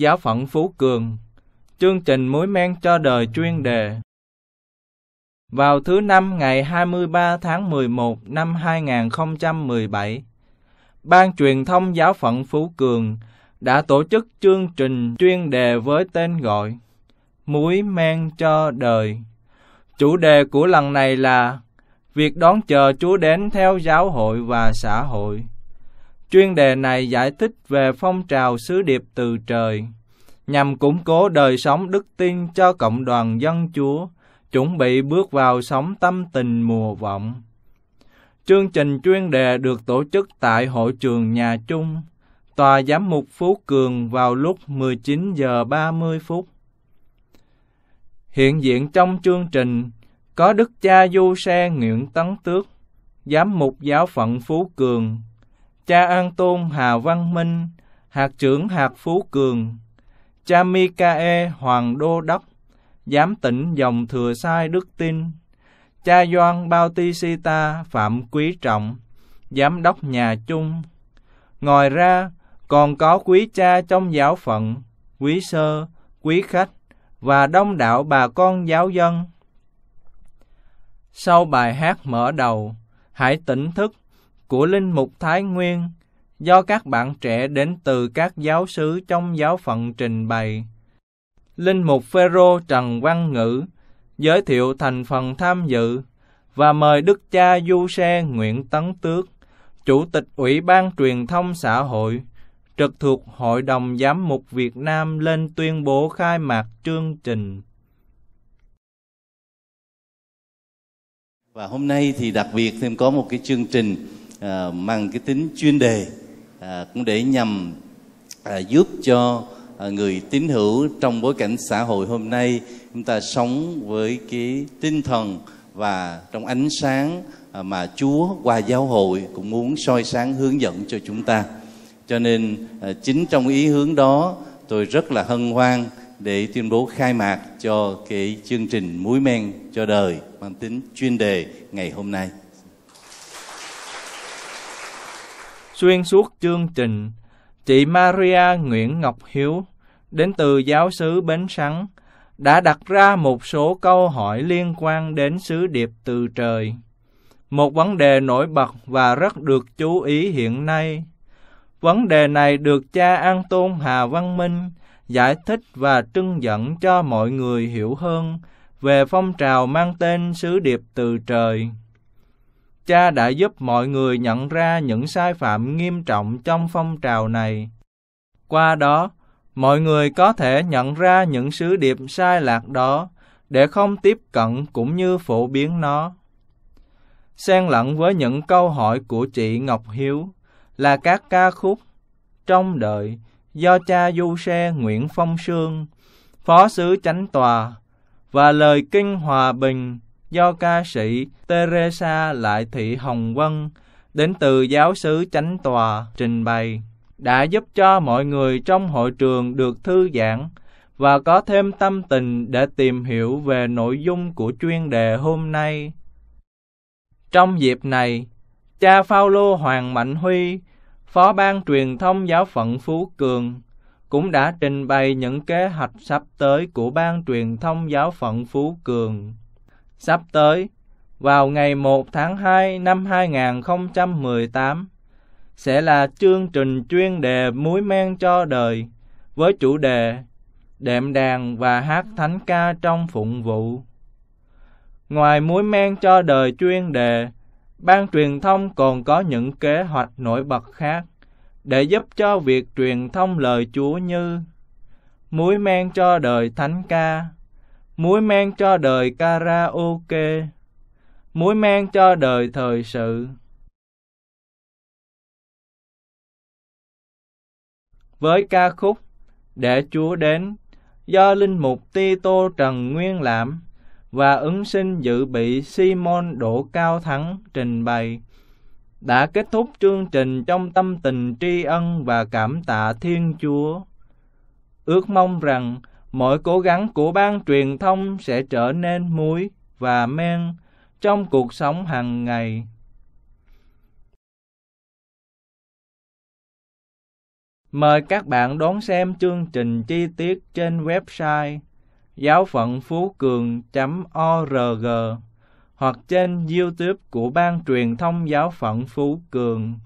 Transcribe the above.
giáo phận Phú Cường, chương trình mối men cho đời chuyên đề. Vào thứ năm ngày 23 tháng 11 năm 2017, Ban truyền thông giáo phận Phú Cường đã tổ chức chương trình chuyên đề với tên gọi Muối men cho đời. Chủ đề của lần này là Việc đón chờ Chúa đến theo giáo hội và xã hội. Chuyên đề này giải thích về phong trào sứ điệp từ trời, nhằm củng cố đời sống đức tin cho cộng đoàn dân Chúa, chuẩn bị bước vào sống tâm tình mùa vọng. Chương trình chuyên đề được tổ chức tại hội trường nhà Chung, tòa giám mục Phú Cường vào lúc 19 giờ 30 phút. Hiện diện trong chương trình có Đức Cha Du Xe Nguyễn Tấn Tước, giám mục giáo phận Phú Cường cha An Tôn Hà Văn Minh, hạt trưởng hạt Phú Cường, cha Mikae Hoàng Đô Đốc, giám tỉnh dòng thừa sai Đức Tin, cha Doan Bao Ti Sita Phạm Quý Trọng, giám đốc nhà chung. Ngoài ra, còn có quý cha trong giáo phận, quý sơ, quý khách và đông đảo bà con giáo dân. Sau bài hát mở đầu, hãy tỉnh thức của Linh Mục Thái Nguyên do các bạn trẻ đến từ các giáo sứ trong giáo phận trình bày. Linh Mục Phêrô Trần Văn Ngữ giới thiệu thành phần tham dự và mời Đức Cha Du Xe Nguyễn Tấn Tước, Chủ tịch Ủy ban Truyền thông Xã hội, trực thuộc Hội đồng Giám mục Việt Nam lên tuyên bố khai mạc chương trình. Và hôm nay thì đặc biệt thêm có một cái chương trình À, mang cái tính chuyên đề à, cũng để nhằm à, giúp cho người tín hữu trong bối cảnh xã hội hôm nay chúng ta sống với cái tinh thần và trong ánh sáng mà Chúa qua giáo hội cũng muốn soi sáng hướng dẫn cho chúng ta. Cho nên chính trong ý hướng đó tôi rất là hân hoan để tuyên bố khai mạc cho cái chương trình muối men cho đời mang tính chuyên đề ngày hôm nay. Xuyên suốt chương trình, chị Maria Nguyễn Ngọc Hiếu đến từ giáo xứ Bến Sắn đã đặt ra một số câu hỏi liên quan đến sứ điệp từ trời. Một vấn đề nổi bật và rất được chú ý hiện nay. Vấn đề này được cha An Tôn Hà Văn Minh giải thích và trưng dẫn cho mọi người hiểu hơn về phong trào mang tên sứ điệp từ trời cha đã giúp mọi người nhận ra những sai phạm nghiêm trọng trong phong trào này. Qua đó, mọi người có thể nhận ra những sứ điệp sai lạc đó để không tiếp cận cũng như phổ biến nó. Xen lẫn với những câu hỏi của chị Ngọc Hiếu là các ca khúc Trong đợi do cha du xe Nguyễn Phong Sương, Phó sứ Chánh Tòa và lời kinh hòa bình do ca sĩ Teresa Lại Thị Hồng Vân đến từ giáo sứ chánh tòa trình bày đã giúp cho mọi người trong hội trường được thư giãn và có thêm tâm tình để tìm hiểu về nội dung của chuyên đề hôm nay. Trong dịp này, cha Phaolô Hoàng Mạnh Huy, phó ban truyền thông giáo phận Phú Cường, cũng đã trình bày những kế hoạch sắp tới của ban truyền thông giáo phận Phú Cường sắp tới vào ngày 1 tháng 2 năm 2018 sẽ là chương trình chuyên đề muối men cho đời với chủ đề đệm đàn và hát thánh ca trong phụng vụ. Ngoài muối men cho đời chuyên đề, ban truyền thông còn có những kế hoạch nổi bật khác để giúp cho việc truyền thông lời Chúa như muối men cho đời thánh ca muối men cho đời karaoke, muối men cho đời thời sự. Với ca khúc Để Chúa Đến do Linh Mục Tito Trần Nguyên Lãm và ứng sinh dự bị Simon Đỗ Cao Thắng trình bày đã kết thúc chương trình trong tâm tình tri ân và cảm tạ Thiên Chúa. Ước mong rằng mọi cố gắng của ban truyền thông sẽ trở nên muối và men trong cuộc sống hàng ngày. Mời các bạn đón xem chương trình chi tiết trên website giáo phận phú cường.org hoặc trên YouTube của Ban truyền thông giáo phận Phú Cường.